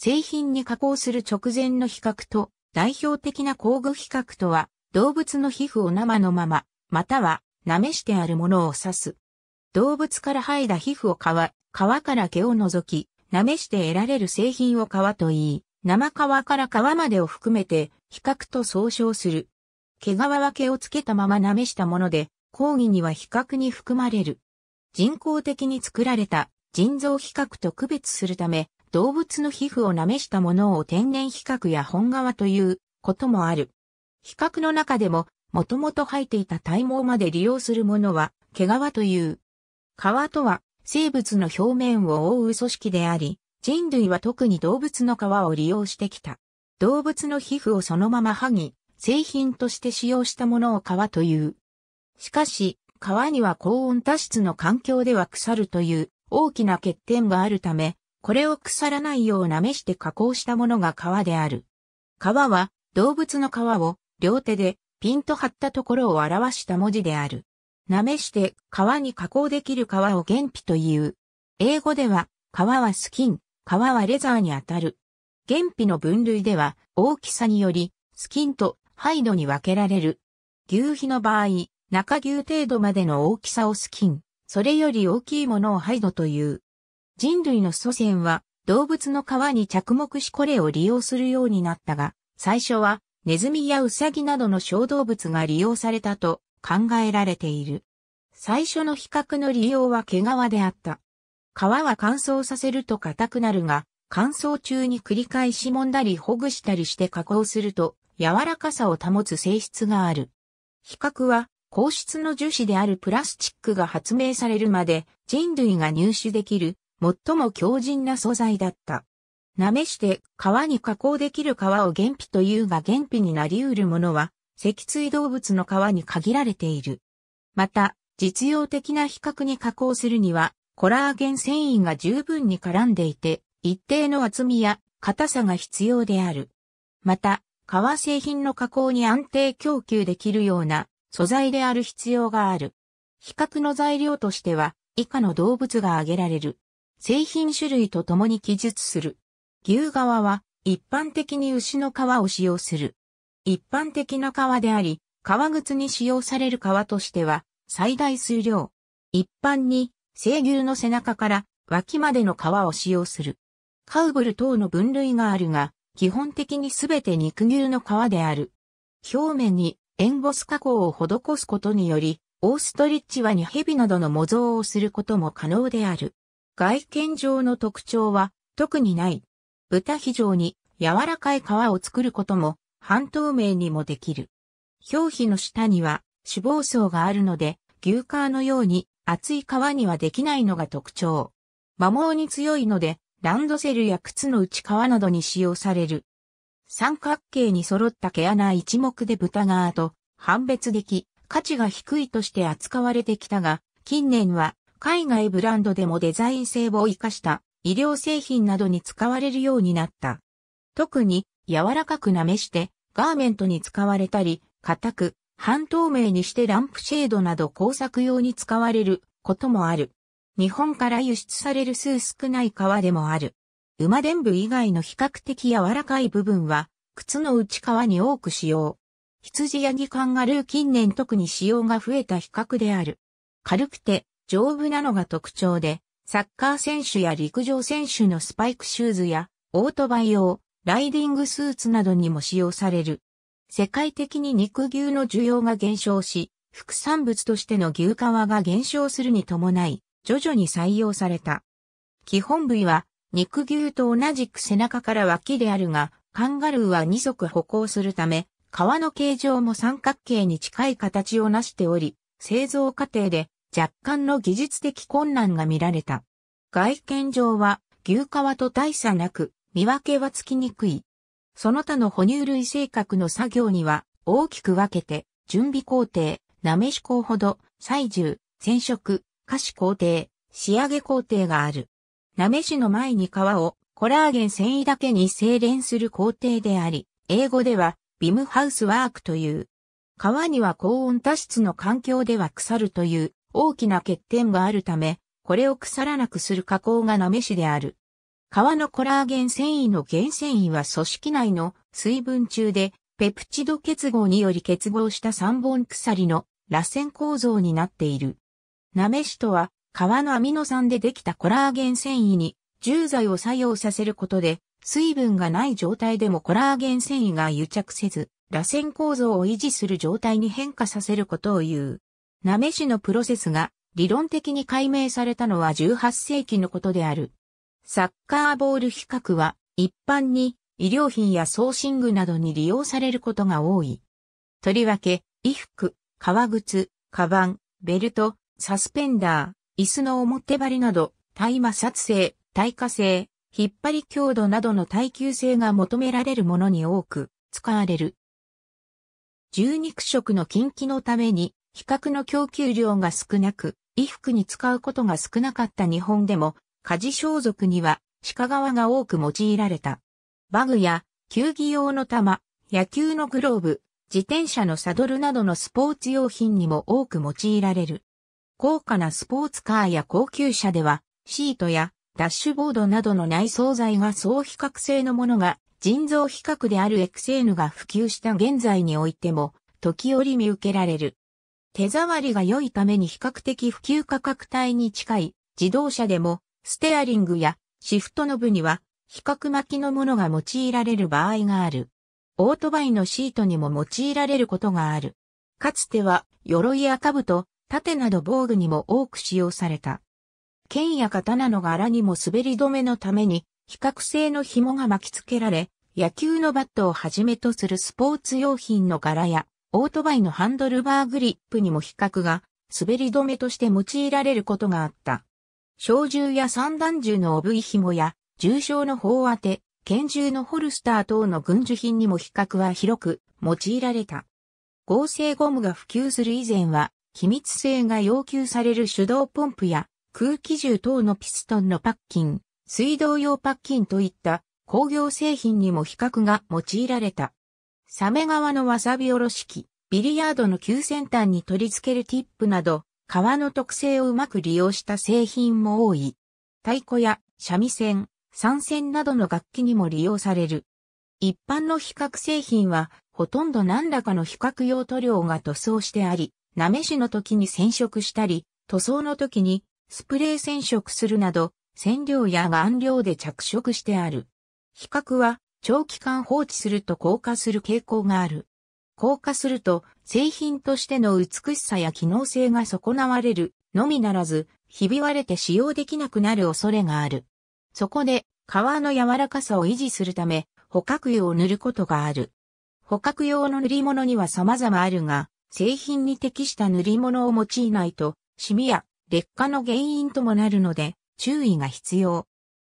製品に加工する直前の比較と、代表的な工具比較とは、動物の皮膚を生のまま、または、舐めしてあるものを指す。動物から剥いだ皮膚を皮、皮から毛を除き、舐めして得られる製品を皮と言い、生皮から皮までを含めて、比較と総称する。毛皮は毛をつけたまま舐めしたもので、講義には比較に含まれる。人工的に作られた人造比較と区別するため、動物の皮膚を舐めしたものを天然比較や本革ということもある。比較の中でも、もともと生えていた体毛まで利用するものは、毛皮という。皮とは、生物の表面を覆う組織であり、人類は特に動物の皮を利用してきた。動物の皮膚をそのまま剥ぎ、製品として使用したものを皮という。しかし、皮には高温多湿の環境では腐るという大きな欠点があるため、これを腐らないようなめして加工したものが皮である。皮は動物の皮を両手でピンと張ったところを表した文字である。なめして皮に加工できる皮を原皮という。英語では皮はスキン、皮はレザーにあたる。原皮の分類では大きさによりスキンとハイドに分けられる。牛皮の場合、中牛程度までの大きさをスキン、それより大きいものをハイドという。人類の祖先は動物の皮に着目しこれを利用するようになったが、最初はネズミやウサギなどの小動物が利用されたと考えられている。最初の比較の利用は毛皮であった。皮は乾燥させると硬くなるが、乾燥中に繰り返し揉んだりほぐしたりして加工すると柔らかさを保つ性質がある。比較は硬質の樹脂であるプラスチックが発明されるまで人類が入手できる最も強靭な素材だった。なめして皮に加工できる皮を原皮というが原皮になり得るものは、脊椎動物の皮に限られている。また、実用的な比較に加工するには、コラーゲン繊維が十分に絡んでいて、一定の厚みや硬さが必要である。また、革製品の加工に安定供給できるような素材である必要がある。比較の材料としては、以下の動物が挙げられる。製品種類とともに記述する。牛革は一般的に牛の革を使用する。一般的な革であり、革靴に使用される革としては最大数量。一般に生牛の背中から脇までの革を使用する。カウブル等の分類があるが、基本的にすべて肉牛の革である。表面にエンボス加工を施すことにより、オーストリッチはに蛇などの模造をすることも可能である。外見上の特徴は特にない。豚非常に柔らかい皮を作ることも半透明にもできる。表皮の下には脂肪層があるので牛皮のように厚い皮にはできないのが特徴。摩耗に強いのでランドセルや靴の内皮などに使用される。三角形に揃った毛穴一目で豚側と判別でき、価値が低いとして扱われてきたが、近年は海外ブランドでもデザイン性を活かした医療製品などに使われるようになった。特に柔らかくなめしてガーメントに使われたり、硬く半透明にしてランプシェードなど工作用に使われることもある。日本から輸出される数少ない革でもある。馬伝部以外の比較的柔らかい部分は、靴の内革に多く使用。羊やギカンガルー近年特に使用が増えた比較である。軽くて丈夫なのが特徴で、サッカー選手や陸上選手のスパイクシューズや、オートバイ用、ライディングスーツなどにも使用される。世界的に肉牛の需要が減少し、副産物としての牛革が減少するに伴い、徐々に採用された。基本部位は、肉牛と同じく背中から脇であるが、カンガルーは二足歩行するため、革の形状も三角形に近い形をなしており、製造過程で若干の技術的困難が見られた。外見上は牛革と大差なく見分けはつきにくい。その他の哺乳類性格の作業には大きく分けて準備工程、なめし工ほど、採獣、染色、菓子工程、仕上げ工程がある。なめしの前に皮をコラーゲン繊維だけに精錬する工程であり、英語ではビムハウスワークという。皮には高温多湿の環境では腐るという大きな欠点があるため、これを腐らなくする加工がなめしである。皮のコラーゲン繊維の原繊維は組織内の水分中で、ペプチド結合により結合した三本鎖の螺旋構造になっている。なめしとは、皮のアミノ酸でできたコラーゲン繊維に重剤を作用させることで、水分がない状態でもコラーゲン繊維が癒着せず、螺旋構造を維持する状態に変化させることを言う。なめしのプロセスが理論的に解明されたのは18世紀のことである。サッカーボール比較は一般に医療品やソーシングなどに利用されることが多い。とりわけ、衣服、革靴、カバン、ベルト、サスペンダー、椅子の表張りなど、耐摩擦性、耐火性、引っ張り強度などの耐久性が求められるものに多く使われる。十肉食の禁忌のために比較の供給量が少なく、衣服に使うことが少なかった日本でも、家事装束には鹿革が多く用いられた。バグや球技用の玉、野球のグローブ、自転車のサドルなどのスポーツ用品にも多く用いられる。高価なスポーツカーや高級車では、シートやダッシュボードなどの内装材が総比較性のものが人造比較であるエクセーヌが普及した現在においても時折見受けられる。手触りが良いために比較的普及価格帯に近い自動車でもステアリングやシフトノブには比較巻きのものが用いられる場合がある。オートバイのシートにも用いられることがある。かつては鎧や兜、盾など防具にも多く使用された。剣や刀の柄にも滑り止めのために比較性の紐が巻き付けられ、野球のバットをはじめとするスポーツ用品の柄やオートバイのハンドルバーグリップにも比較が滑り止めとして用いられることがあった。小銃や散弾銃の帯紐や重傷の砲当て、拳銃のホルスター等の軍需品にも比較は広く用いられた。合成ゴムが普及する以前は、機密性が要求される手動ポンプや空気銃等のピストンのパッキン、水道用パッキンといった工業製品にも比較が用いられた。サメ川のわさびおろし器、ビリヤードの急先端に取り付けるティップなど、革の特性をうまく利用した製品も多い。太鼓や三味線、三線などの楽器にも利用される。一般の比較製品は、ほとんど何らかの比較用塗料が塗装してあり、なめしの時に染色したり、塗装の時にスプレー染色するなど、染料や顔料で着色してある。比較は長期間放置すると硬化する傾向がある。硬化すると製品としての美しさや機能性が損なわれるのみならず、ひび割れて使用できなくなる恐れがある。そこで皮の柔らかさを維持するため捕獲用を塗ることがある。捕獲用の塗り物には様々あるが、製品に適した塗り物を用いないと、シミや劣化の原因ともなるので、注意が必要。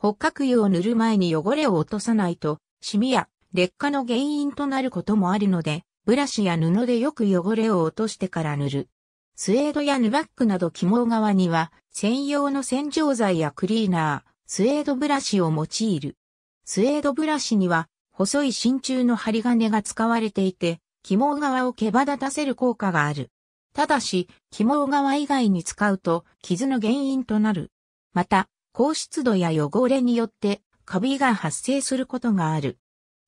捕獲油を塗る前に汚れを落とさないと、シミや劣化の原因となることもあるので、ブラシや布でよく汚れを落としてから塗る。スウェードやヌバックなど起毛側には専用の洗浄剤やクリーナー、スウェードブラシを用いる。スウェードブラシには細い真鍮の針金が使われていて、起毛側を毛羽立たせる効果がある。ただし、起毛側以外に使うと傷の原因となる。また、高湿度や汚れによってカビが発生することがある。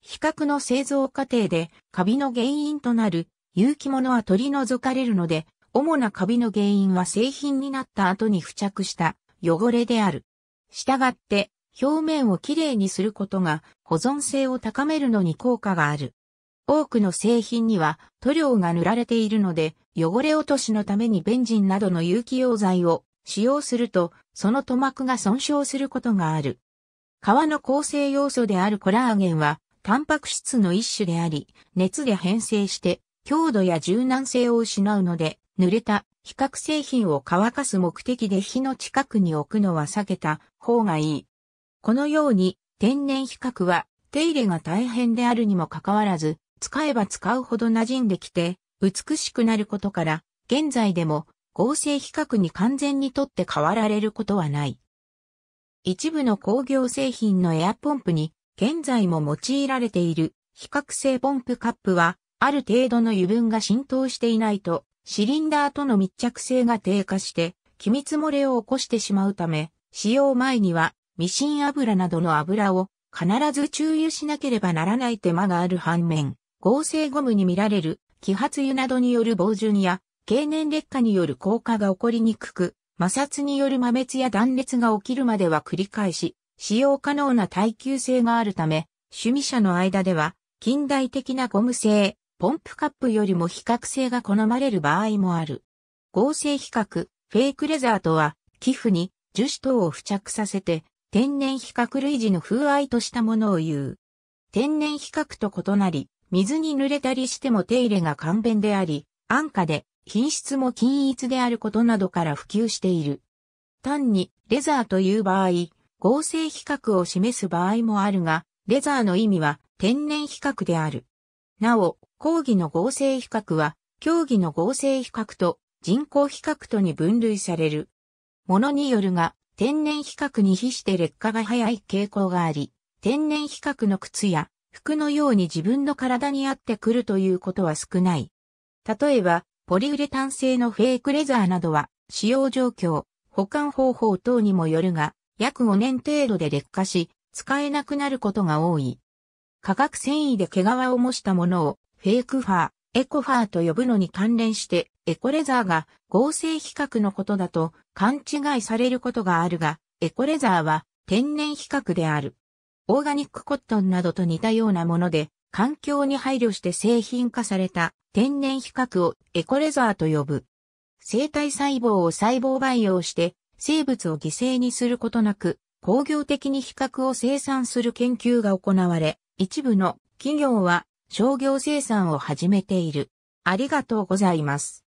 比較の製造過程でカビの原因となる有機物は取り除かれるので、主なカビの原因は製品になった後に付着した汚れである。したがって、表面をきれいにすることが保存性を高めるのに効果がある。多くの製品には塗料が塗られているので、汚れ落としのためにベンジンなどの有機溶剤を使用すると、その塗膜が損傷することがある。皮の構成要素であるコラーゲンは、タンパク質の一種であり、熱で変性して、強度や柔軟性を失うので、濡れた、比較製品を乾かす目的で火の近くに置くのは避けた方がいい。このように、天然比較は、手入れが大変であるにもかかわらず、使えば使うほど馴染んできて、美しくなることから、現在でも合成比較に完全にとって変わられることはない。一部の工業製品のエアポンプに現在も用いられている比較性ポンプカップはある程度の油分が浸透していないとシリンダーとの密着性が低下して気密漏れを起こしてしまうため使用前にはミシン油などの油を必ず注油しなければならない手間がある反面合成ゴムに見られる揮発油などによる防潤や経年劣化による効果が起こりにくく、摩擦による摩滅や断裂が起きるまでは繰り返し、使用可能な耐久性があるため、趣味者の間では、近代的なゴム製、ポンプカップよりも比較性が好まれる場合もある。合成比較、フェイクレザーとは、寄付に樹脂等を付着させて、天然比較類似の風合いとしたものを言う。天然比較と異なり、水に濡れたりしても手入れが簡便であり、安価で品質も均一であることなどから普及している。単にレザーという場合、合成比較を示す場合もあるが、レザーの意味は天然比較である。なお、講義の合成比較は、競技の合成比較と人工比較とに分類される。ものによるが、天然比較に比して劣化が早い傾向があり、天然比較の靴や服のように自分の体に合ってくるということは少ない。例えば、ポリウレタン製のフェイクレザーなどは、使用状況、保管方法等にもよるが、約5年程度で劣化し、使えなくなることが多い。化学繊維で毛皮を模したものを、フェイクファー、エコファーと呼ぶのに関連して、エコレザーが合成比較のことだと勘違いされることがあるが、エコレザーは天然比較である。オーガニックコットンなどと似たようなもので、環境に配慮して製品化された天然皮革をエコレザーと呼ぶ。生体細胞を細胞培養して生物を犠牲にすることなく工業的に比較を生産する研究が行われ、一部の企業は商業生産を始めている。ありがとうございます。